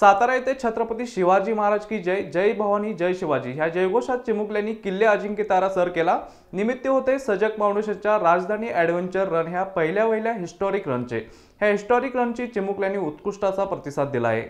सातारा येथे छत्रपती शिवाजी महाराज की जय जय भवानी जय शिवाजी ह्या जयघोषात चिमुकल्यांनी किल्ले अजिंक्य तारा सर केला निमित्त होते सजग फाउंडेशनच्या राजधानी ॲडव्हेंचर रन ह्या पहिल्या वहिल्या हिस्टॉरिक रनचे ह्या हिस्टॉरिक रनची चिमुकल्यांनी उत्कृष्टाचा प्रतिसाद दिला आहे